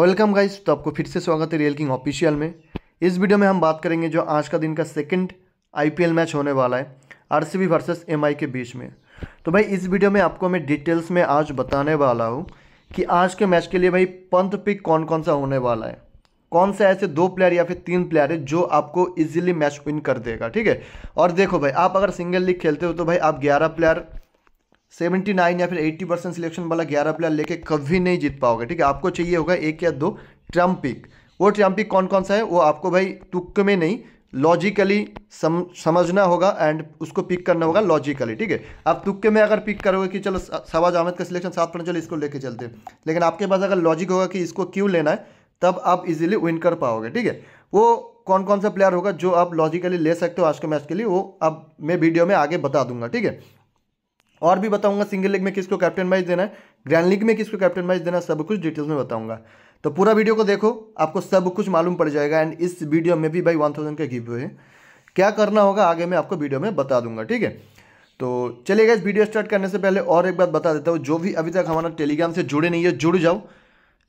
welcome guys तो आपको फिर से स्वागत है रियल किंग ऑफिशियल में इस वीडियो में हम बात करेंगे जो आज का दिन का सेकंड आईपीएल मैच होने वाला है आरसीबी वर्सेस एमआई के बीच में तो भाई इस वीडियो में आपको मैं डिटेल्स में आज बताने वाला हूँ कि आज के मैच के लिए भाई पंथ पिक कौन कौन सा होने वाला है कौन से ऐसे दो प्लेयर या फिर तीन प्लेयर है जो आपको इजीली मैच विन कर देगा ठीक है और देखो भाई आप अगर सिंगल लीग खेलते हो तो भाई आप 11 प्लेयर सेवेंटी नाइन या फिर एट्टी परसेंट सिलेक्शन वाला ग्यारह प्लेयर लेके कभी नहीं जीत पाओगे ठीक है आपको चाहिए होगा एक या दो ट्रम्प पिक वो ट्रम्प पिक कौन कौन सा है वो आपको भाई तुक्क में नहीं लॉजिकली सम, समझना होगा एंड उसको पिक करना होगा लॉजिकली ठीक है आप तुक्के में अगर पिक करोगे कि चलो शबाज अहमद का सिलेक्शन सात पॉइंट चलो इसको लेके चलते हैं लेकिन आपके पास अगर लॉजिक होगा कि इसको क्यों लेना है तब आप इजीली विन कर पाओगे ठीक है वो कौन कौन सा प्लेयर होगा जो आप लॉजिकली ले सकते हो आज के मैच के लिए वो अब मैं वीडियो में आगे बता दूंगा ठीक है और भी बताऊंगा सिंगल लेग में किसको कैप्टन वाइज देना है ग्रैंड लीग में किसको कैप्टन वाइज देना सब कुछ डिटेल्स में बताऊंगा तो पूरा वीडियो को देखो आपको सब कुछ मालूम पड़ जाएगा एंड इस वीडियो में भी भाई वन थाउजेंड का गिव है क्या करना होगा आगे मैं आपको वीडियो में बता दूंगा ठीक है तो चलेगा इस वीडियो स्टार्ट करने से पहले और एक बात बता देता हूँ जो भी अभी तक हमारा टेलीग्राम से जुड़े नहीं है जुड़ जाओ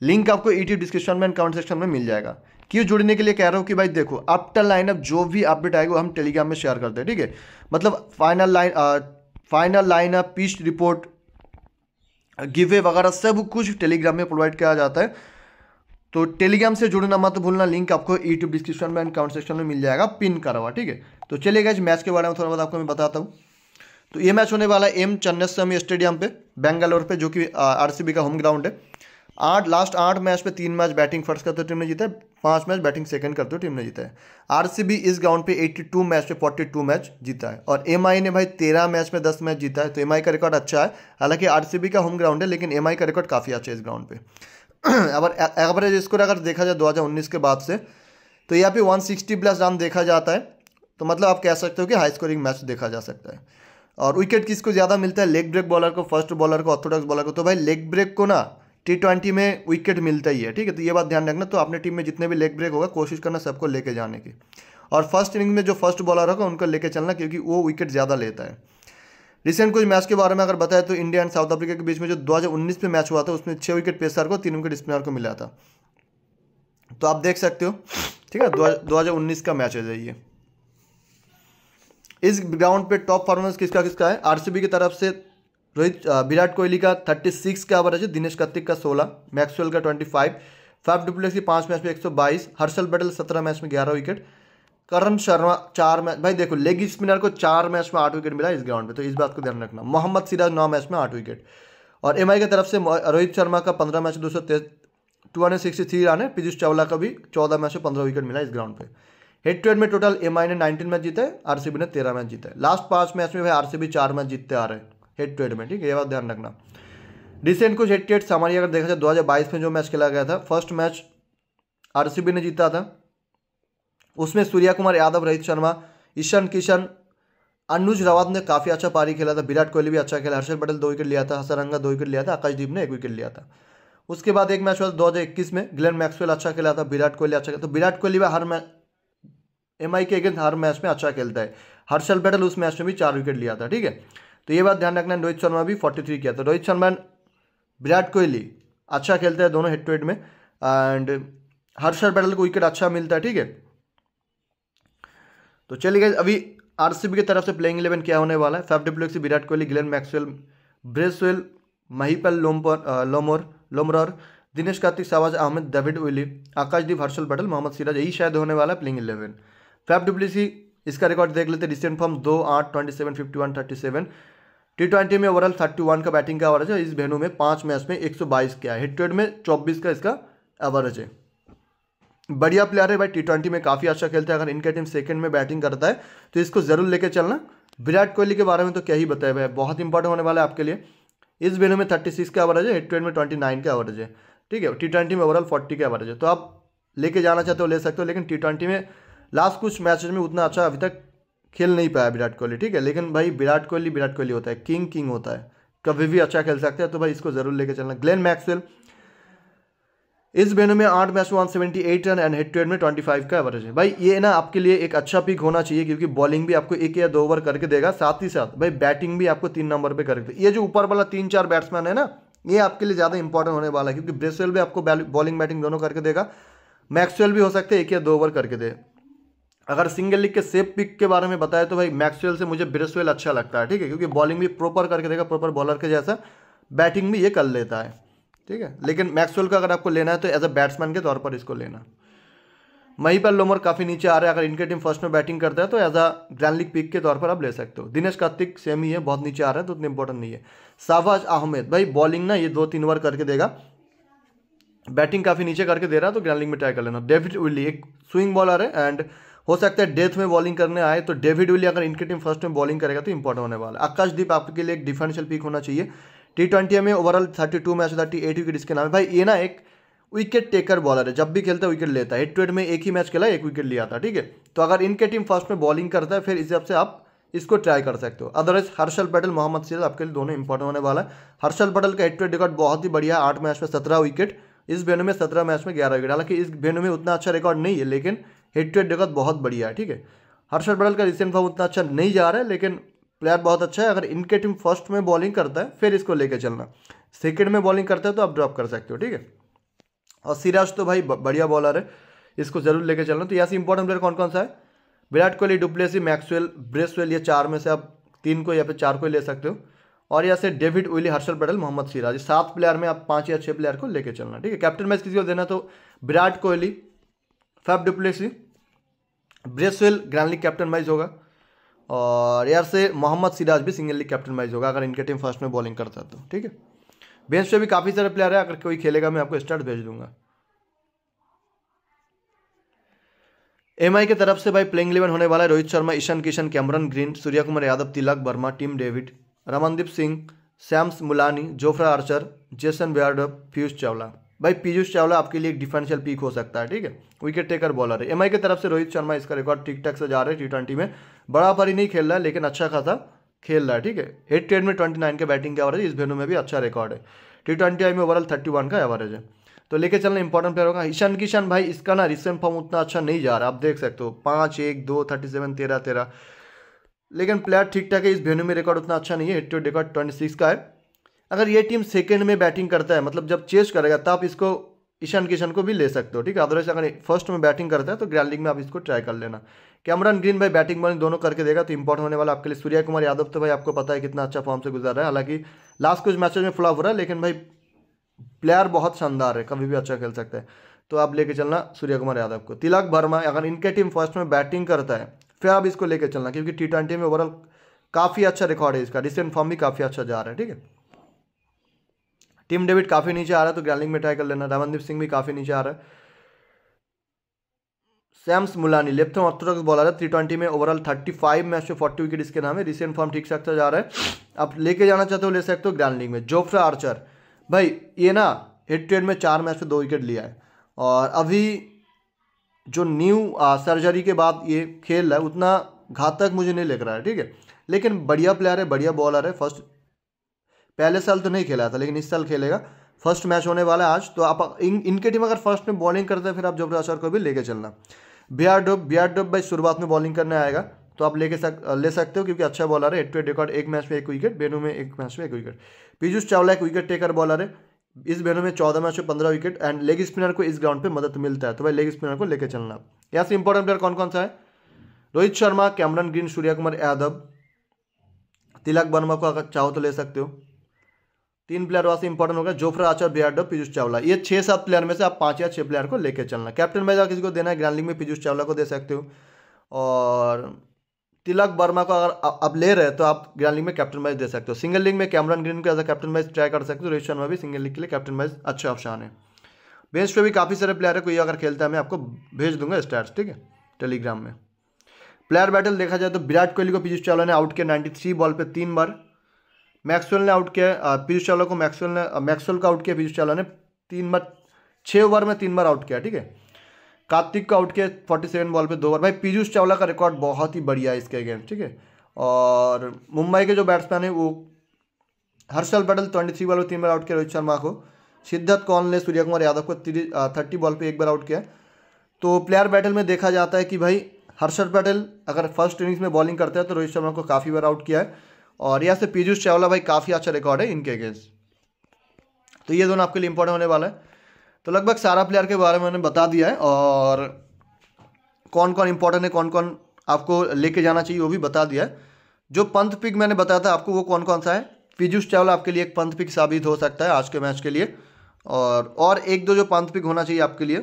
लिंक आपको यूट्यूब डिस्क्रिप्शन में एंड कमेंट सेक्शन में मिल जाएगा क्यों जुड़ने के लिए कह रहा हूँ कि भाई देखो आफ्टर लाइनअप जो भी अपडेट आएगा हम टेलीग्राम में शेयर करते हैं ठीक है मतलब final line final lineup pitch report गिवे वगैरह सब कुछ टेलीग्राम में प्रोवाइड किया जाता है तो टेलीग्राम से जुड़ना मत भूलना लिंक आपको यूट्यूब डिस्क्रिप्शन में एंड कमेंट सेक्शन में मिल जाएगा पिन करा हुआ ठीक है तो चलिए गए मैच के बारे में थोड़ा बहुत आपको मैं बताता हूँ तो ये मैच होने वाला है एम चेन्नस्वामी स्टेडियम पे बेंगलोर पे जो कि आरसीबी का होम ग्राउंड है आठ लास्ट आठ मैच पे तीन मैच बैटिंग फर्स्ट करते हुए टीम ने जीता है पांच मैच बैटिंग सेकंड करते हुए टीम ने जीता है आरसीबी इस ग्राउंड पे 82 मैच पे 42 मैच जीता है और एमआई ने भाई तेरह मैच में दस मैच जीता है तो एमआई का रिकॉर्ड अच्छा है हालांकि आरसीबी का होम ग्राउंड है लेकिन एमआई का रिकॉर्ड काफ़ी अच्छा है इस ग्राउंड पर अगर एवरेज स्कोर अगर देखा जाए दो के बाद से तो यहाँ पे वन प्लस रन देखा जाता है तो मतलब आप कह सकते हो कि हाई स्कोरिंग मैच देखा जा सकता है और विकेट किसको ज़्यादा मिलता है लेग ब्रेक बॉलर को फर्स्ट बॉलर को ऑर्थोडॉक्स बॉलर को तो भाई लेग ब्रेक को ना टी ट्वेंटी में विकेट मिलता ही है ठीक है तो ये बात ध्यान रखना तो अपने टीम में जितने भी लेग ब्रेक होगा कोशिश करना सबको लेके जाने की और फर्स्ट इनिंग में जो फर्स्ट बॉलर होगा उनको लेके चलना क्योंकि वो विकेट ज़्यादा लेता है रिसेंट कुछ मैच के बारे में अगर बताए तो इंडिया एंड साउथ अफ्रीका के बीच में जो 2019 में मैच हुआ था उसमें छः विकेट पेसर को तीन विकेट स्पिनर को मिला था तो आप देख सकते हो ठीक है 2019 का मैच है जाइए इस ग्राउंड पे टॉप परफॉर्मेंस किसका किसका है आरसीबी की तरफ से रोहित विराट कोहली का थर्टी सिक्स का एवरेज है दिनेश कत्तिक का सोलह मैक्सवेल का ट्वेंटी फाइव फैफ डुप्लेक्सी पाँच मैच में एक सौ बाईस हर्षल पटेल सत्रह मैच में ग्यारह विकेट करण शर्मा चार मैच भाई देखो लेग स्पिनर को चार मैच में आठ विकेट मिला इस ग्राउंड पे तो इस बात को ध्यान रखना मोहम्मद सिराज नौ मैच में आठ विकेट और एम की तरफ से रोहित शर्मा का पंद्रह मैच दो सौ two hundred sixty three run है पीयूष चावला का भी चौदह मैच में पंद्रह विकेट मिला इस ग्राउंड पे हेड टू हेड में टोटल एम ने नाइनटीन मैच जीते आरसीबी ने तेरह मैच जीते लास्ट पाँच मैच में भाई आरसीबी चार मैच जीतते आ रहे हैं हेड टू हेड में ठीक है ये बात ध्यान रखना रिसेंट कुछ हेड टू हमारी अगर देखा जाए दो हज़ार बाईस में जो मैच खेला गया था फर्स्ट मैच आरसीबी ने जीता था उसमें सूर्या कुमार यादव रोहित शर्मा ईशान किशन अनुज रावत ने काफ़ी अच्छा पारी खेला था विराट कोहली भी अच्छा खेला हर्षल पटेल दो विकेट लिया था हसरंगा दो विकेट लिया था आकाशदीप ने एक विकेट लिया था उसके बाद एक मैच हुआ दो हज़ार इक्कीस में ग्लेन मैक्सवेल अच्छा खेला था विराट कोहली अच्छा खेला तो विराट कोहली भी हर मैच एम के अगेंस्ट हर मैच में अच्छा खेलता है हर्षल पटेल उस मैच में भी चार विकेट लिया था ठीक है तो ये बात ध्यान रखना रोहित शर्मा भी फोर्टी थ्री किया तो रोहित शर्मा विराट कोहली अच्छा खेलते हैं दोनों हेड टू हेड में एंड हर्षर बैटल को विकेट अच्छा मिलता है ठीक है तो चलिए गए अभी आरसीबी की तरफ से प्लेइंग इलेवन क्या होने वाला है Faf du Plessis Virat Kohli Glenn Maxwell Bracewell Mahipal Lomror Lomror Lomror Dinesh Karthik सावाज अहमद डेविड विली आकाशदीप हर्षल पटेल मोहम्मद सिराज यही शायद होने वाला है प्लेइंग इलेवन फैफ डब्ल्यूसी इसका रिकॉर्ड देख लेते रिसेंट फॉर्म दो आठ twenty seven fifty one thirty seven T twenty में ओवरऑल थर्टी वन का बैटिंग का एवरेज है इस वेन्यू में पांच मैच में एक सौ बाईस का है हिट में चौबीस का इसका एवरेज है बढ़िया प्लेयर है भाई टी ट्वेंटी में काफ़ी अच्छा खेलता है अगर इनका टीम सेकंड में बैटिंग करता है तो इसको ज़रूर लेकर चलना विराट कोहली के बारे में तो क्या ही बताया भाई बहुत इंपॉर्टेंट होने वाला है आपके लिए इस वेन्यू में थर्टी सिक्स का एवरेज है हिट में ट्वेंटी नाइन का एवरेज है ठीक है टी ट्वेंटी में ओवरऑल फोर्टी का एवरेज है तो आप लेके जाना चाहते हो ले सकते हो लेकिन टी ट्वेंटी में लास्ट कुछ मैचेस में उतना अच्छा अभी तक खेल नहीं पाया विराट कोहली ठीक है लेकिन भाई विराट कोहली विराट कोहली होता है किंग किंग होता है कभी भी अच्छा खेल सकता है तो भाई इसको जरूर लेकर चलना ग्लेन मैक्सवेल इस बेनो में आठ match one seventy eight run and head rate में ट्वेंटी फाइव का एवरेज है भाई ये ना आपके लिए एक अच्छा पिक होना चाहिए क्योंकि बॉलिंग भी आपको एक या दो ओवर करके देगा साथ ही साथ भाई बैटिंग भी आपको तीन नंबर पे करके ये जो ऊपर वाला तीन चार बैट्समैन है ना ये आपके लिए ज़्यादा इंपॉर्टेंट होने वाला है क्योंकि ब्रेसवेल भी आपको बॉलिंग बैटिंग दोनों करके देगा मैक्सवेल भी हो सकते हैं एक या दो ओवर करके दे अगर सिंगल लिख के सेफ पिक के बारे में बताए तो भाई मैक्सवेल से मुझे ब्रेसवेल अच्छा लगता है ठीक है क्योंकि बॉलिंग भी प्रॉपर करके देगा प्रॉपर बॉलर के जैसा बैटिंग भी ये कर लेता है ठीक है लेकिन मैक्सवेल का अगर आपको लेना है तो एज अ बैट्समैन के तौर पर इसको लेना मही पर लोमर काफ़ी नीचे आ रहे हैं अगर इनके टीम फर्स्ट में बैटिंग करता है तो as a grand league pick के तौर पर आप ले सकते हो दिनेश कार्तिक सेम ही है बहुत नीचे आ रहा है तो उतना इंपॉर्टेंट नहीं है शाहबाज अहमद भाई बॉलिंग ना ये दो तीन बार करके देगा बैटिंग काफ़ी नीचे करके दे रहा है तो ग्रैंड लीग में ट्राई कर लेना डेविड विली एक स्विंग बॉलर है एंड हो सकता है डेथ में बॉलिंग करने आए तो डेविड विली अगर इनके टीम फर्स्ट में बॉलिंग करेगा तो इंपॉर्टेंट होने वाला आकाशदीप आपके लिए एक डिफेंशियल पिक होना चाहिए टी ट्वेंटी में overall thirty two match thirty eight wicket इसके नाम है भाई ये ना एक विकेट टेकर बॉलर है जब भी खेलता है विकेट लेता है हेड टू में एक ही मैच खेला एक विकेट लिया था ठीक है तो अगर इनके टीम फर्स्ट में बॉलिंग करता है फिर इस हिसाब से आप इसको ट्राई कर सकते हो अदरवाइज हर्षल पटेल मोहम्मद सिराज आपके लिए दोनों इंपॉर्टेंट होने वाला है हर्षल पटेल का हेड रिकॉर्ड बहुत ही बढ़िया आठ मैच में सत्रह विकेट इस वेन्यू में सत्रह मैच में ग्यारह विकेट हालांकि इस वेन्यू में उतना अच्छा रिकॉर्ड नहीं है लेकिन हेड टू हेड जगह बहुत बढ़िया है ठीक है हर्षद बडल का रिसेंट फॉर्म उतना अच्छा नहीं जा रहा है लेकिन प्लेयर बहुत अच्छा है अगर इनके टीम फर्स्ट में बॉलिंग करता है फिर इसको लेकर चलना सेकेंड में बॉलिंग करता है तो आप ड्रॉप कर सकते हो ठीक है और सिराज तो भाई बढ़िया बॉलर है इसको जरूर लेकर चलना तो यहाँ से इंपॉर्टेंट प्लेयर कौन कौन सा है Virat Kohli du Plessis Maxwell Bracewell ये चार में से आप तीन को या फिर चार को ले सकते हो और यहाँ से डेविड विली हर्षल पटेल मोहम्मद सिराज सात प्लेयर में आप पाँच या छः प्लेयर को लेकर चलना ठीक है कैप्टन मैच किसी को देना तो Virat Kohli Faf du Plessis Bracewell grand league captain match होगा और यार से मोहम्मद सिराज भी सिंगल लीग कैप्टन मैच होगा अगर इनके टीम फर्स्ट में बॉलिंग करता तो ठीक है बेंच पे भी काफ़ी सारे प्लेयर है अगर कोई खेलेगा मैं आपको स्टार्ट भेज दूंगा एम की तरफ से भाई प्लेइंग इलेवन होने वाला है Rohit Sharma Ishan Kishan Cameron Green Surya Kumar Yadav Tilak Varma Tim David Ramandeep Singh Shams Mulani Jofra Archer Jason Behrendorff Piyush Chawla भाई पीयूष चावला आपके लिए एक डिफरेंशियल पीक हो सकता है ठीक है विकेट टेकर बॉलर है एम की तरफ से रोहित शर्मा इसका रिकॉर्ड ठीक ठाक से जा रहा है टी ट्वेंटी में बराबर ही नहीं खेल रहा है लेकिन अच्छा खासा खेल रहा है ठीक है हेड ट्रेड में ट्वेंटी नाइन के बैटिंग का एवरेज इस वेन्यू में भी अच्छा रिकॉर्ड है टी ट्वेंटी आई में ओवरऑल थर्टी वन का एवरेज है तो लेके चलना इंपॉर्टेंट प्लेयर होगा ईशान किशन भाई इसका ना रिसेंट फॉर्म उतना अच्छा नहीं जा रहा आप देख सकते हो पाँच एक दो थर्टी सेवन तेरह तेरह लेकिन प्लेयर ठीक ठाक है इस वेन्यू में रिकॉर्ड उतना अच्छा नहीं है head to record twenty six का है अगर ये टीम सेकेंड में बैटिंग करता है मतलब जब चेस करेगा तब आप इसको ईशान किशन को भी ले सकते हो ठीक है अदरवाइज अगर फर्स्ट में बैटिंग करता है तो ग्रैंड लीग में आप इसको ट्राई कर लेना कैमरन ग्रीन भाई बैटिंग बॉलिंग दोनों करके देगा तो इंपॉर्टेंट होने वाला आपके लिए सूर्या कुमार यादव तो भाई आपको पता है कितना अच्छा फॉर्म से गुजर रहा है हालांकि लास्ट कुछ मैचेज में फ्लॉप हो रहा है लेकिन भाई प्लेयर बहुत शानदार है कभी भी अच्छा खेल सकता है तो आप लेके चलना सूर्य कुमार यादव को तिलक वर्मा अगर इनके टीम फर्स्ट में बैटिंग करता है फिर आप इसको लेके चलना क्योंकि टी ट्वेंटी में ओवरऑल काफ़ी अच्छा रिकॉर्ड है इसका रिसेंट फॉर्म भी काफ़ी अच्छा जा रहा है ठीक है टीम डेविड काफ़ी नीचे आ रहा है तो ग्रैंडिंग में ट्राई कर लेना रमनदीप सिंह भी काफ़ी नीचे आ रहा है Shams Mulani left arm orthodox bowler है थ्री ट्वेंटी में ओवरऑल थर्टी फाइव मैच में फोर्टी विकेट इसके नाम है रिसेंट फॉर्म ठीक सकता अच्छा जा रहा है आप लेके जाना चाहते हो ले सकते हो ग्रैंड लीग में जोफ्रा आर्चर भाई ये ना हेड ट्रेड में चार मैच में दो विकेट लिया है और अभी जो न्यू सर्जरी के बाद ये खेल है उतना घातक मुझे नहीं लग रहा है ठीक है लेकिन बढ़िया प्लेयर है बढ़िया बॉलर है फर्स्ट पहले साल तो नहीं खेला था लेकिन इस साल खेलेगा फर्स्ट मैच होने वाला है आज तो आप इन इनके टीम अगर फर्स्ट में बॉलिंग करते हैं फिर आप जबरा अचार को भी लेके चलना बिहार डोब बिहार डोब भाई शुरुआत में बॉलिंग करने आएगा तो आप लेके सक ले सकते हो क्योंकि अच्छा बॉलर है एट टू एट रिकॉर्ड एक मैच में एक विकेट बेनू में एक मैच में एक विकेट पीयूष चावला एक विकेट टेकर बॉलर है इस बेनू में चौदह मैच में पंद्रह विकेट एंड लेग स्पिनर को इस ग्राउंड पर मदद मिलता है तो भाई लेग स्पिनर को लेकर चलना यहाँ से इंपॉर्टेंट प्लेयर कौन कौन सा है रोहित शर्मा कैमरन ग्रीन सूर्या कुमार यादव तिलक वर्मा को अगर चाहो तो ले सकते हो तीन प्लेयर वहां से इंपॉर्टेंट होगा जोफ्रा आचर बियार्डो पीयूष चावला ये छः सात प्लेयर में से आप पाँच या छः प्लेयर को लेकर चलना कैप्टन में किसी को देना है ग्रैंड लीग में पीयूष चावला को दे सकते हो और तिलक वर्मा को अगर आप ले रहे हैं तो आप ग्रैंड लीग में कैप्टन मैच दे सकते हो सिंगल लीग में कैमरन ग्रीन को as a captain match try कर सकते हो रोहित शर्मा भी सिंगल लीग के लिए कैप्टन मैच अच्छा ऑप्शन है बेंच पे भी काफ़ी सारे प्लेयर है कोई अगर खेलता है मैं आपको भेज दूंगा स्टार्स ठीक है टेलीग्राम में प्लेयर बैटल देखा जाए तो विराट कोहली को पीयूष चावला ने आउट किया नाइन्टी थ्री बॉल पर तीन बार मैक्सवेल ने आउट किया पीयूष चावला को मैक्सवेल ने मैक्सवेल का आउट किया पीयूष चावला ने तीन बार छः ओवर में तीन बार आउट किया ठीक है कार्तिक को आउट किया फोर्टी सेवन बॉल पे दो ओवर भाई पीयूष चावला का रिकॉर्ड बहुत ही बढ़िया है इसके अगेंस्ट ठीक है और मुंबई के जो बैट्समैन है वो Harshal Patel twenty three ball पर तीन बार आउट किया रोहित शर्मा को सिद्धार्थ कौन ने सूर्य कुमार यादव को थर्टी बॉल पर एक बार आउट किया तो प्लेयर बैटल में देखा जाता है कि भाई हर्षल पटेल अगर फर्स्ट इनिंग्स में बॉलिंग करते हैं तो रोहित शर्मा को काफ़ी बार आउट किया है और यहाँ से पीयूष चावला भाई काफ़ी अच्छा रिकॉर्ड है इनके अगेंस्ट तो ये दोनों आपके लिए इम्पोर्टेंट होने वाला है तो लगभग सारा प्लेयर के बारे में मैंने बता दिया है और कौन कौन इम्पोर्टेंट है कौन कौन आपको लेके जाना चाहिए वो भी बता दिया है जो पंथ पिक मैंने बताया था आपको वो कौन कौन सा है पीयूष चावला आपके लिए एक पंथ पिक साबित हो सकता है आज के मैच के लिए और और एक दो जो पंथ पिक होना चाहिए आपके लिए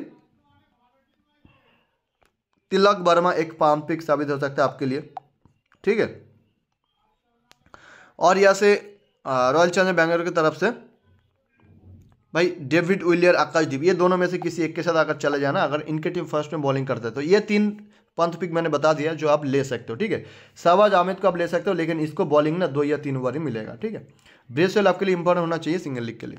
तिलक वर्मा एक पंथ पिक साबित हो सकता है आपके लिए ठीक है और यहाँ से रॉयल चैलेंजर बैंगलोर की तरफ से भाई डेविड विलियर आकाशदीप ये दोनों में से किसी एक के साथ अगर चले जाना अगर इनके टीम फर्स्ट में बॉलिंग करते हैं तो ये तीन पंथ पिक मैंने बता दिया जो आप ले सकते हो ठीक है शहबाज आमिद को आप ले सकते हो लेकिन इसको बॉलिंग ना दो या तीन ओवर ही मिलेगा ठीक है ब्रेसवेल आपके लिए इंपॉर्टेंट होना चाहिए सिंगल लीग के लिए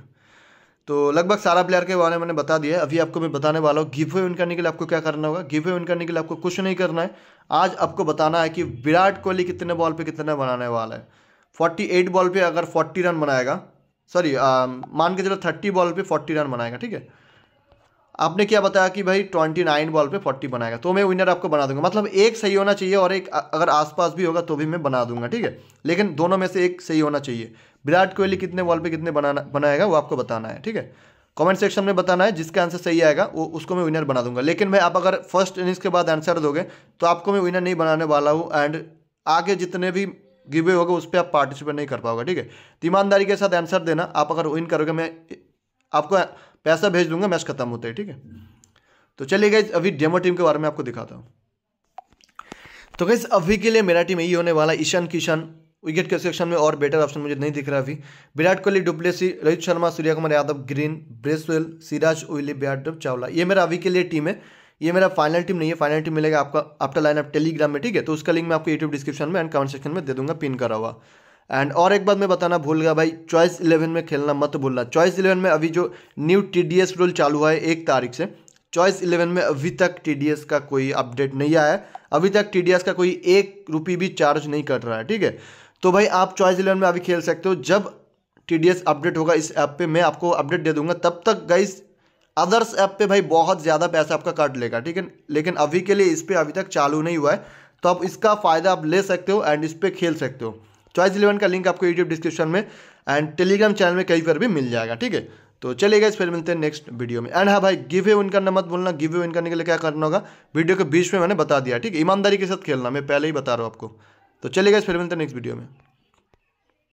तो लगभग सारा प्लेयर के बारे में मैंने बता दिया अभी आपको मैं बताने वाला हूँ गिव वे विन करने के लिए आपको क्या करना होगा गिव वे विन करने के लिए आपको कुछ नहीं करना है आज आपको बताना है कि विराट कोहली कितने बॉल पर कितना बनाने वाला है फोर्टी एट बॉल पे अगर फोर्टी रन बनाएगा सॉरी um, मान के चलो थर्टी बॉल पे फोर्टी रन बनाएगा ठीक है आपने क्या बताया कि भाई ट्वेंटी नाइन बॉल पे फोर्टी बनाएगा तो मैं विनर आपको बना दूंगा मतलब एक सही होना चाहिए और एक अगर आसपास भी होगा तो भी मैं बना दूंगा ठीक है लेकिन दोनों में से एक सही होना चाहिए विराट कोहली कितने बॉल पे कितने बनाना बनाएगा वो आपको बताना है ठीक है कमेंट सेक्शन में बताना है जिसका आंसर सही आएगा वो उसको मैं विनर बना दूंगा लेकिन भाई आप अगर फर्स्ट इनिंग्स के बाद आंसर दोगे तो आपको मैं विनर नहीं बनाने वाला हूँ एंड आगे जितने भी गिव होगा उस पर आप पार्टिसिपेट नहीं कर पाओगे ठीक है तो ईमानदारी के साथ आंसर देना आप अगर विन करोगे मैं आपको पैसा भेज दूंगा मैच खत्म होते हैं ठीक है तो चलिए गई अभी डेमो टीम के बारे में आपको दिखाता हूँ तो गैस अभी के लिए मेरा टीम यही होने वाला ईशान किशन विकेट के सेक्शन में और बेटर ऑप्शन मुझे नहीं दिख रहा अभी Virat Kohli du Plessis Rohit Sharma Surya Kumar Yadav Green Bracewell Siraj ओहली बैट चावला ये मेरा अभी के लिए टीम है ये मेरा फाइनल टीम नहीं है फाइनल टीम मिलेगा आपका आफ्टर लाइन आप टेलीग्राम में ठीक है तो उसका लिंक मैं आपको यूट्यूब डिस्क्रिप्शन में एंड कमेंट सेक्शन में दे दूंगा पिन करा हुआ एंड और एक बात मैं बताना भूल गया भाई चॉइस इलेवन में खेलना मत भूलना चॉइस इलेवन में अभी जो new T D S rule चालू हुआ है एक तारीख से चॉइस इलेवन में अभी तक टी का कोई अपडेट नहीं आया है अभी तक टी का कोई एक रुपये भी चार्ज नहीं कर रहा है ठीक है तो भाई आप चॉइस इलेवन में अभी खेल सकते हो जब टी अपडेट होगा इस ऐप पे मैं आपको अपडेट दे दूंगा तब तक गाइस अदर्स ऐप पे भाई बहुत ज़्यादा पैसा आपका कट लेगा ठीक है लेकिन अभी के लिए इस पर अभी तक चालू नहीं हुआ है तो आप इसका फ़ायदा आप ले सकते हो एंड इस पर खेल सकते हो चॉइस इलेवन का लिंक आपको यूट्यूब डिस्क्रिप्शन में एंड टेलीग्राम चैनल में कहीं पर भी मिल जाएगा ठीक है तो चलेगा इस फिर मिलते हैं नेक्स्ट वीडियो में एंड हाँ भाई गिव ए उनका करना मत बोलना गिव ए विन करने के लिए क्या करना होगा वीडियो के बीच में मैंने बता दिया ठीक है ईमानदारी के साथ खेलना मैं पहले ही बता रहा हूँ आपको तो चलेगा इस फिर मिलते हैं नेक्स्ट वीडियो में